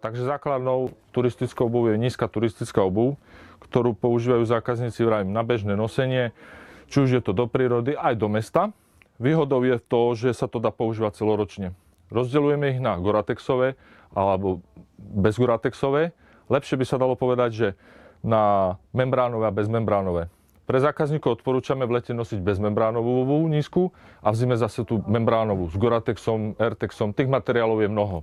Takže základnou turistickou obuvou je nízka turistická obuv, ktorú používajú zákazníci vrajím na bežné nosenie, či už je to do prírody, aj do mesta. Výhodou je to, že sa to dá používať celoročne. Rozdeľujeme ich na goratexové alebo bezgoratexové. Lepšie by sa dalo povedať, že na membránové a bezmembránové. Pre zákazníkov odporúčame v lete nosiť bezmembránovú nízku a v zime zase tú membránovú s Goratexom, Airtexom. Tých materiálov je mnoho.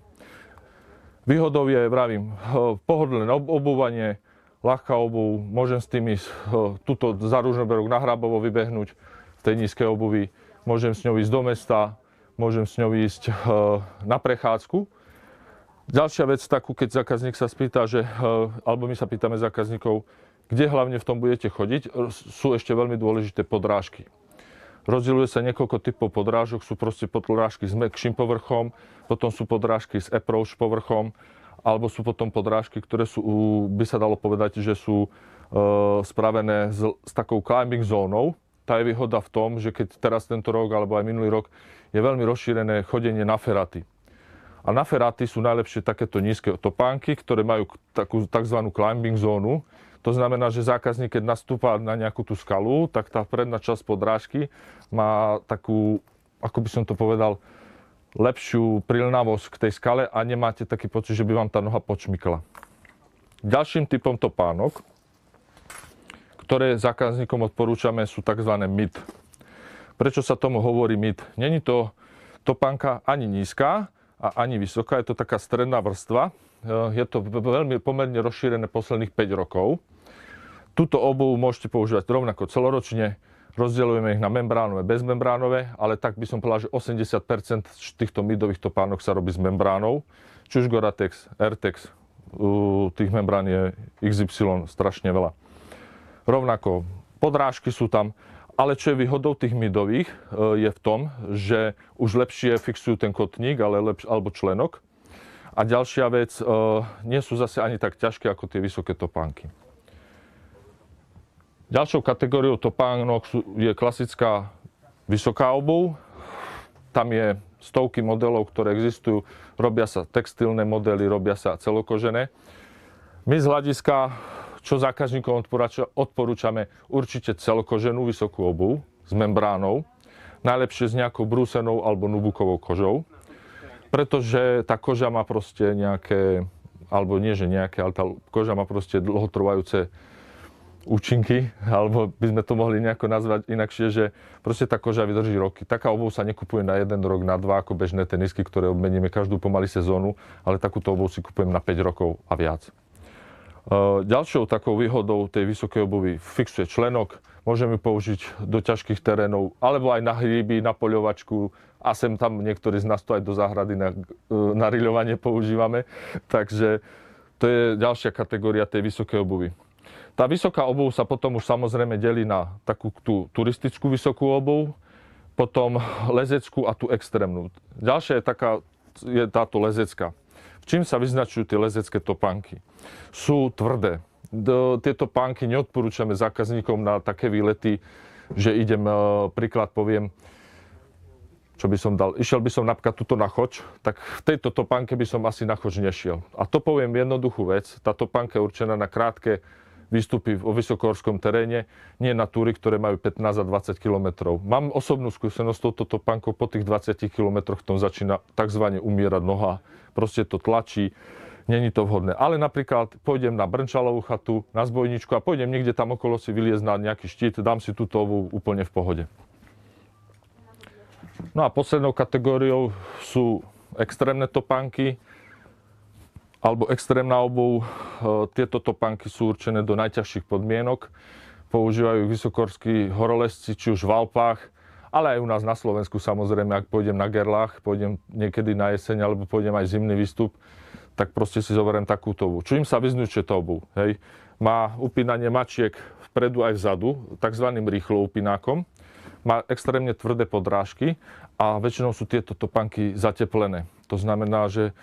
Výhodou je, vravím, pohodlné obúvanie, ľahká obuv, môžem s tým ísť za Ružnoberok na Hrabovo vybehnúť v tej nízkej obuvi, môžem s ňou ísť do mesta, môžem s ňou ísť na prechádzku. Ďalšia vec takú, keď zákazník sa spýta, že, alebo my sa pýtame zákazníkov, kde hlavne v tom budete chodiť, sú ešte veľmi dôležité podrážky. Rozdieluje sa niekoľko typov podrážok. Sú proste podrážky s mekším povrchom, potom sú podrážky s approach povrchom, alebo sú potom podrážky, ktoré sú, by sa dalo povedať, že sú e, spravené s, s takou climbing zónou. Tá je výhoda v tom, že keď teraz tento rok alebo aj minulý rok je veľmi rozšírené chodenie na feraty. A na feraty sú najlepšie takéto nízke topánky, ktoré majú takú tzv. climbing zónu, to znamená, že zákazník, keď nastúpa na nejakú tú skalu, tak tá predná časť podrážky má takú, ako by som to povedal, lepšiu prilnavosť k tej skale a nemáte taký pocit, že by vám tá noha počmykla. Ďalším typom topánok, ktoré zákazníkom odporúčame, sú tzv. mid. Prečo sa tomu hovorí mid? Není to topánka ani nízka a ani vysoká, je to taká stredná vrstva. Je to veľmi pomerne rozšírené posledných 5 rokov. Tuto obu môžete používať rovnako celoročne, rozdeľujeme ich na membránové, bezmembránové, ale tak by som povedal, že 80% týchto midových topánok sa robí s membránou, či už Goratex, Airtex, tých membrán je XY strašne veľa. Rovnako podrážky sú tam, ale čo je výhodou tých midových e, je v tom, že už lepšie fixujú ten kotník ale lepš- alebo členok. A ďalšia vec, e, nie sú zase ani tak ťažké ako tie vysoké topánky. Ďalšou kategóriou topánok je klasická vysoká obuv. Tam je stovky modelov, ktoré existujú. Robia sa textilné modely, robia sa celokožené. My z hľadiska, čo zákazníkom odporúčame, určite celokoženú vysokú obuv s membránou, najlepšie s nejakou brúsenou alebo nubukovou kožou, pretože tá koža má proste nejaké, alebo nie že nejaké, ale tá koža má proste dlhotrvajúce účinky, alebo by sme to mohli nejako nazvať inakšie, že proste tá koža vydrží roky. Taká obuv sa nekupuje na jeden rok, na dva, ako bežné tenisky, ktoré obmeníme každú pomaly sezónu, ale takúto obuv si kupujem na 5 rokov a viac. E, ďalšou takou výhodou tej vysokej obuvy fixuje členok, môžeme použiť do ťažkých terénov, alebo aj na hríby, na poľovačku a sem tam niektorí z nás to aj do záhrady na, e, na riľovanie používame. Takže to je ďalšia kategória tej vysokej obuvy. Tá vysoká obuv sa potom už samozrejme delí na takú tú turistickú vysokú obuv, potom lezeckú a tú extrémnu. Ďalšia je, taká, je táto lezecká. Čím sa vyznačujú tie lezecké topánky? Sú tvrdé. Tieto pánky neodporúčame zákazníkom na také výlety, že idem, e, príklad poviem, čo by som dal, išiel by som napríklad tuto na choč, tak v tejto topánke by som asi na choč nešiel. A to poviem jednoduchú vec, tá topánka je určená na krátke výstupy vo vysokohorskom teréne, nie na túry, ktoré majú 15 a 20 km. Mám osobnú skúsenosť, toto panko po tých 20 km tom začína tzv. umierať noha. Proste to tlačí, není to vhodné. Ale napríklad pôjdem na Brnčalovú chatu, na zbojničku a pôjdem niekde tam okolo si vyliezť na nejaký štít, dám si túto ovu úplne v pohode. No a poslednou kategóriou sú extrémne topánky alebo extrémna obuv. Eh, tieto topánky sú určené do najťažších podmienok. Používajú vysokorskí horolesci, či už v Alpách, ale aj u nás na Slovensku samozrejme, ak pôjdem na gerlách, pôjdem niekedy na jeseň alebo pôjdem aj zimný výstup, tak proste si zoberiem takúto obu. im sa vyznačuje to obu? Hej. Má upínanie mačiek vpredu aj vzadu, tzv. rýchlo upinákom. Má extrémne tvrdé podrážky a väčšinou sú tieto topánky zateplené. To znamená, že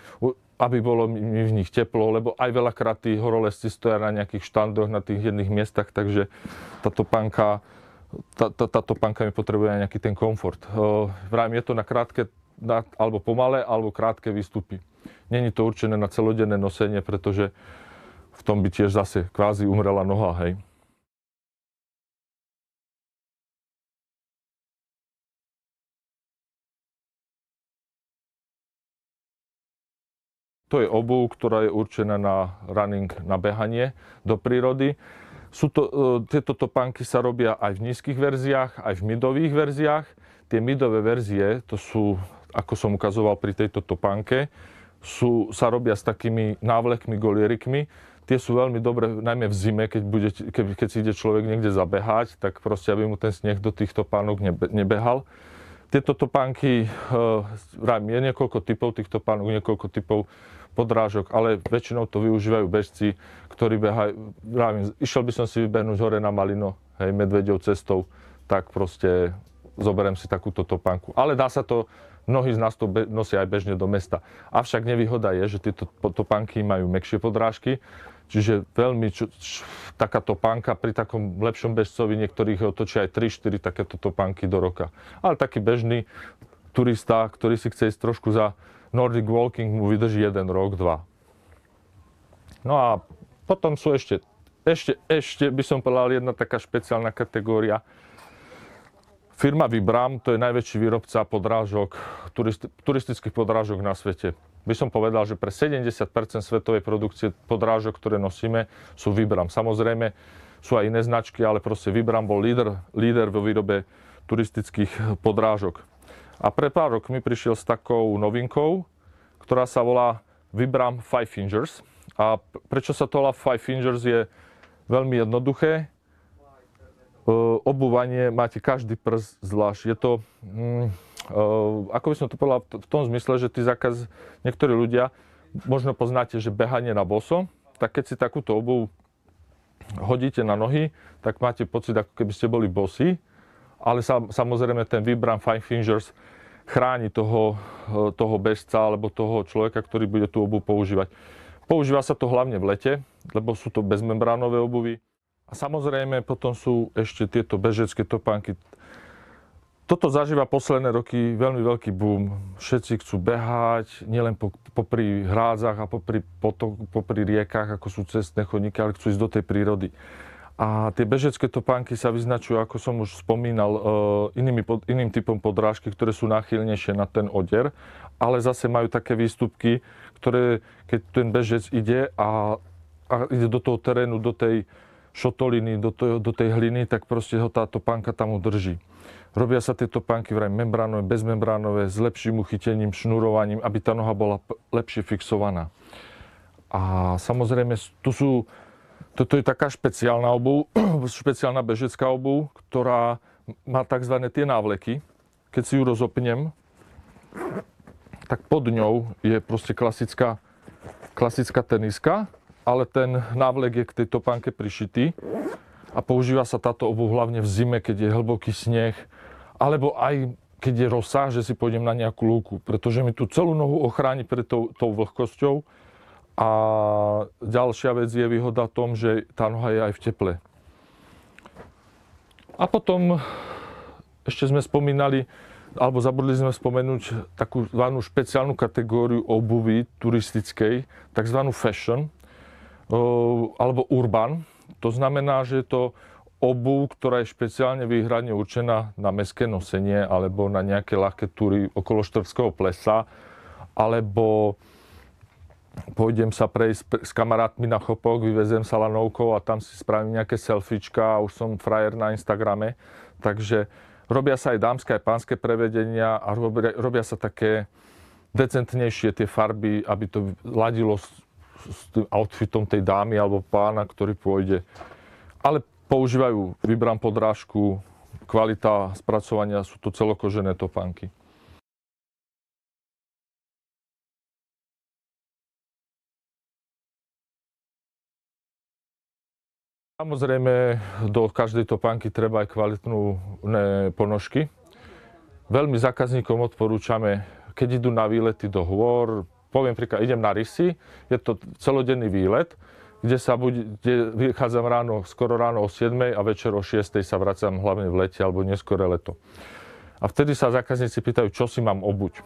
aby bolo mi v nich teplo, lebo aj veľakrát tí horolesci stoja na nejakých štandoch, na tých jedných miestach, takže táto panka, tá, tá, táto panka mi potrebuje nejaký ten komfort. Vrajím, je to na krátke, na, alebo pomalé, alebo krátke výstupy. Není to určené na celodenné nosenie, pretože v tom by tiež zase kvázi umrela noha, hej. To je obuv, ktorá je určená na running, na behanie do prírody. Sú to, e, tieto topánky sa robia aj v nízkych verziách, aj v midových verziách. Tie midové verzie, to sú, ako som ukazoval pri tejto topánke, sú, sa robia s takými návlekmi, golierikmi. Tie sú veľmi dobré, najmä v zime, keď, bude, keď, keď si ide človek niekde zabehať, tak proste, aby mu ten sneh do týchto pánok nebe, nebehal. Tieto topánky, e, je niekoľko typov týchto pánok, niekoľko typov podrážok, ale väčšinou to využívajú bežci, ktorí behajú, rávim, išiel by som si vybehnúť hore na Malino, hej, medvedou cestou, tak proste zoberiem si takúto topánku. Ale dá sa to, mnohí z nás to be, nosia aj bežne do mesta. Avšak nevýhoda je, že tieto topánky majú mekšie podrážky, čiže veľmi čo, čo, taká topánka pri takom lepšom bežcovi, niektorých otočia aj 3-4 takéto topánky do roka. Ale taký bežný turista, ktorý si chce ísť trošku za Nordic Walking, mu vydrží jeden rok, dva. No a potom sú ešte, ešte, ešte by som povedal jedna taká špeciálna kategória. Firma Vibram, to je najväčší výrobca podrážok, turisti, turistických podrážok na svete. By som povedal, že pre 70 svetovej produkcie podrážok, ktoré nosíme, sú Vibram. Samozrejme, sú aj iné značky, ale proste Vibram bol líder, líder vo výrobe turistických podrážok. A pre pár rokmi prišiel s takou novinkou, ktorá sa volá Vibram Five Fingers. A prečo sa to volá Five Fingers je veľmi jednoduché. Obúvanie máte každý prst zvlášť. Je to, mm, ako by som to povedal, v tom zmysle, že tí zákaz, niektorí ľudia, možno poznáte, že behanie na boso, tak keď si takúto obu hodíte na nohy, tak máte pocit, ako keby ste boli bosí ale sa, samozrejme ten Vibram Five Fingers chráni toho, eh, toho bežca alebo toho človeka, ktorý bude tú obu používať. Používa sa to hlavne v lete, lebo sú to bezmembránové obuvy. A samozrejme potom sú ešte tieto bežecké topánky. Toto zažíva posledné roky veľmi veľký boom. Všetci chcú behať, nielen po, popri hrádzach a popri, potok, popri riekach, ako sú cestné chodníky, ale chcú ísť do tej prírody. A tie bežecké topánky sa vyznačujú, ako som už spomínal, e, inými, iným typom podrážky, ktoré sú náchylnejšie na ten oder, ale zase majú také výstupky, ktoré, keď ten bežec ide a, a ide do toho terénu, do tej šotoliny, do, to, do tej hliny, tak proste ho tá topánka tam udrží. Robia sa tieto topánky vraj membránové, bezmembránové, s lepším uchytením, šnurovaním, aby tá noha bola lepšie fixovaná. A samozrejme, tu sú toto je taká špeciálna obu, špeciálna bežecká obu, ktorá má tzv. tie návleky. Keď si ju rozopnem, tak pod ňou je proste klasická, klasická teniska, ale ten návlek je k tej topánke prišitý a používa sa táto obu hlavne v zime, keď je hlboký sneh, alebo aj keď je rosa, že si pôjdem na nejakú lúku, pretože mi tu celú nohu ochráni pred tou, tou vlhkosťou a ďalšia vec je výhoda v tom, že tá noha je aj v teple. A potom ešte sme spomínali, alebo zabudli sme spomenúť takú zvanú špeciálnu kategóriu obuvy turistickej, takzvanú fashion, alebo urban. To znamená, že je to obuv, ktorá je špeciálne výhradne určená na meské nosenie alebo na nejaké ľahké túry okolo Štrbského plesa, alebo pôjdem sa prejsť s kamarátmi na chopok, vyvezem sa lanovkou a tam si spravím nejaké selfiečka a už som frajer na Instagrame. Takže robia sa aj dámske, aj pánske prevedenia a robia, robia sa také decentnejšie tie farby, aby to ladilo s, s tým outfitom tej dámy alebo pána, ktorý pôjde. Ale používajú, vybrám podrážku, kvalita spracovania, sú to celokožené topánky. Samozrejme, do každej topánky treba aj kvalitnú ponožky. Veľmi zákazníkom odporúčame, keď idú na výlety do hôr, poviem príklad, idem na Rysy, je to celodenný výlet, kde sa buď, kde vychádzam ráno, skoro ráno o 7 a večer o 6 sa vracam hlavne v lete alebo neskore leto. A vtedy sa zákazníci pýtajú, čo si mám obuť.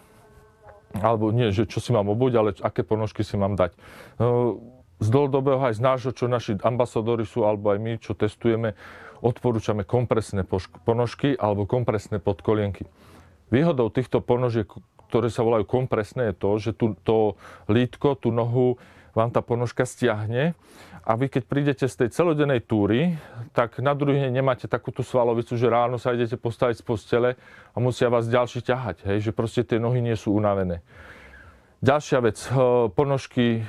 Alebo nie, že čo si mám obuť, ale aké ponožky si mám dať. No, z dlhodobého aj z nášho, čo naši ambasadori sú, alebo aj my, čo testujeme, odporúčame kompresné ponožky alebo kompresné podkolienky. Výhodou týchto ponožiek, ktoré sa volajú kompresné, je to, že tu, to lítko, tú nohu vám tá ponožka stiahne a vy keď prídete z tej celodennej túry, tak na druhý deň nemáte takúto svalovicu, že ráno sa idete postaviť z postele a musia vás ďalší ťahať, hej, že proste tie nohy nie sú unavené. Ďalšia vec, eh, ponožky, eh,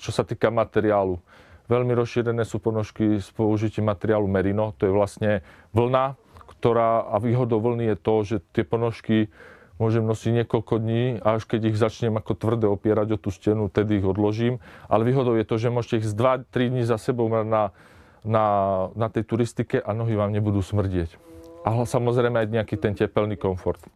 čo sa týka materiálu. Veľmi rozšírené sú ponožky s použitím materiálu merino, to je vlastne vlna, ktorá a výhodou vlny je to, že tie ponožky môžem nosiť niekoľko dní a až keď ich začnem ako tvrdé opierať o tú stenu, tedy ich odložím. Ale výhodou je to, že môžete ich z 2-3 dní za sebou mať na, na, na tej turistike a nohy vám nebudú smrdieť. A samozrejme aj nejaký ten tepelný komfort.